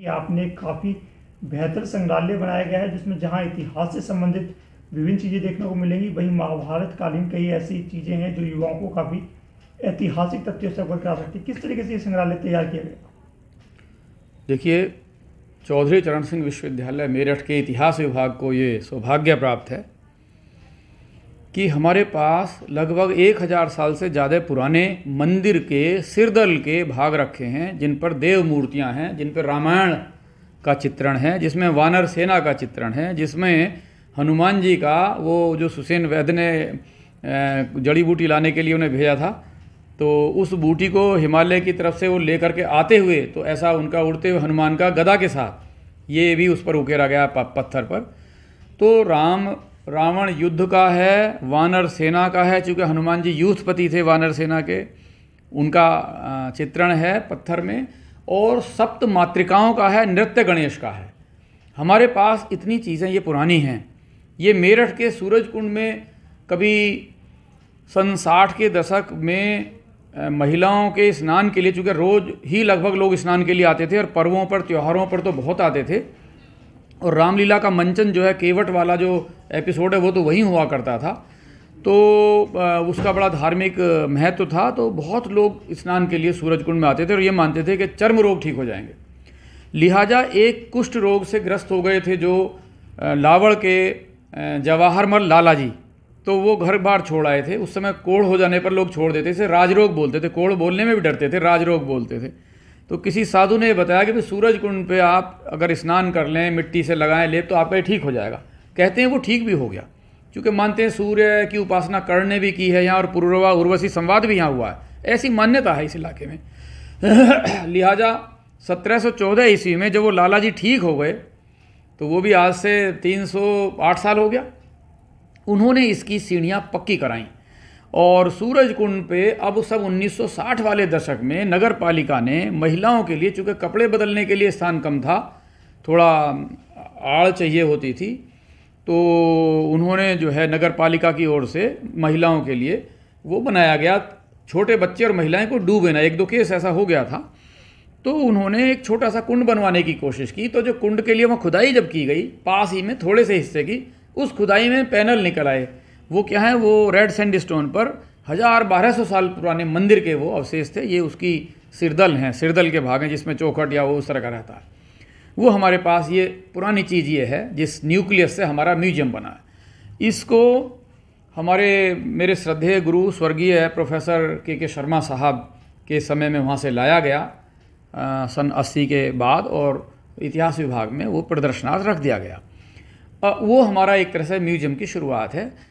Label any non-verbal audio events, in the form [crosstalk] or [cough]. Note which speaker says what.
Speaker 1: कि आपने काफ़ी बेहतर संग्रहालय बनाया गया है जिसमें जहाँ इतिहास से संबंधित विभिन्न चीज़ें देखने को मिलेंगी वहीं महाभारत कालीन कई ऐसी चीज़ें हैं जो युवाओं को काफ़ी ऐतिहासिक तथ्यों से अवगत करा सकती है किस तरीके से ये संग्रहालय तैयार किया गया देखिए चौधरी चरण सिंह विश्वविद्यालय मेरठ के इतिहास विभाग को ये सौभाग्य प्राप्त है कि हमारे पास लगभग एक हज़ार साल से ज़्यादा पुराने मंदिर के सिरदल के भाग रखे हैं जिन पर देव मूर्तियाँ हैं जिन पर रामायण का चित्रण है जिसमें वानर सेना का चित्रण है जिसमें हनुमान जी का वो जो सुसेन वैद्य ने जड़ी बूटी लाने के लिए उन्हें भेजा था तो उस बूटी को हिमालय की तरफ से वो ले करके आते हुए तो ऐसा उनका उड़ते हुए हनुमान का गदा के साथ ये भी उस पर उकेरा गया पत्थर पर तो राम रावण युद्ध का है वानर सेना का है चूँकि हनुमान जी यूथपति थे वानर सेना के उनका चित्रण है पत्थर में और सप्त मातृकाओं का है नृत्य गणेश का है हमारे पास इतनी चीज़ें ये पुरानी हैं ये मेरठ के सूरज कुंड में कभी सन साठ के दशक में महिलाओं के स्नान के लिए चूँकि रोज़ ही लगभग लोग स्नान के लिए आते थे और पर्वों पर त्योहारों पर तो बहुत आते थे और रामलीला का मंचन जो है केवट वाला जो एपिसोड है वो तो वहीं हुआ करता था तो उसका बड़ा धार्मिक महत्व था तो बहुत लोग स्नान के लिए सूरज कुंड में आते थे और ये मानते थे कि चर्म रोग ठीक हो जाएंगे लिहाजा एक कुष्ठ रोग से ग्रस्त हो गए थे जो लावड़ के जवाहरमल लाला जी तो वो घर बार छोड़ आए थे उस समय कोढ़ हो जाने पर लोग छोड़ देते थे राजरोग बोलते थे कोढ़ बोलने में भी डरते थे राजरोग बोलते थे तो किसी साधु ने बताया कि भाई सूरज कुंड पर आप अगर स्नान कर लें मिट्टी से लगाएं लेप तो आपका ठीक हो जाएगा कहते हैं वो ठीक भी हो गया क्योंकि मानते हैं सूर्य की उपासना करने भी की है यहाँ और पूर्वा उर्वशी संवाद भी यहाँ हुआ है ऐसी मान्यता है इस इलाके में [coughs] लिहाजा 1714 ईस्वी में जब वो लाला जी ठीक हो गए तो वो भी आज से 308 साल हो गया उन्होंने इसकी सीढ़ियाँ पक्की कराई और सूरज कुंड पे अब सब 1960 वाले दशक में नगर पालिका ने महिलाओं के लिए चूँकि कपड़े बदलने के लिए स्थान कम था थोड़ा आड़ चाहिए होती थी तो उन्होंने जो है नगर पालिका की ओर से महिलाओं के लिए वो बनाया गया छोटे बच्चे और महिलाएं को डूबे ना एक दो केस ऐसा हो गया था तो उन्होंने एक छोटा सा कुंड बनवाने की कोशिश की तो जो कुंड के लिए वहाँ खुदाई जब की गई पास ही में थोड़े से हिस्से की उस खुदाई में पैनल निकल आए वो क्या है वो रेड सैंड स्टोन पर हज़ार बारह सौ साल पुराने मंदिर के वो अवशेष थे ये उसकी सिरदल हैं सिरदल के भाग हैं जिसमें चौखट या वो उस तरह का रहता है वो हमारे पास ये पुरानी चीज़ ये है जिस न्यूक्लियस से हमारा म्यूजियम बना है इसको हमारे मेरे श्रद्धेय गुरु स्वर्गीय प्रोफेसर के के शर्मा साहब के समय में वहाँ से लाया गया आ, सन अस्सी के बाद और इतिहास विभाग में वो प्रदर्शनार्थ रख दिया गया आ, वो हमारा एक तरह से म्यूजियम की शुरुआत है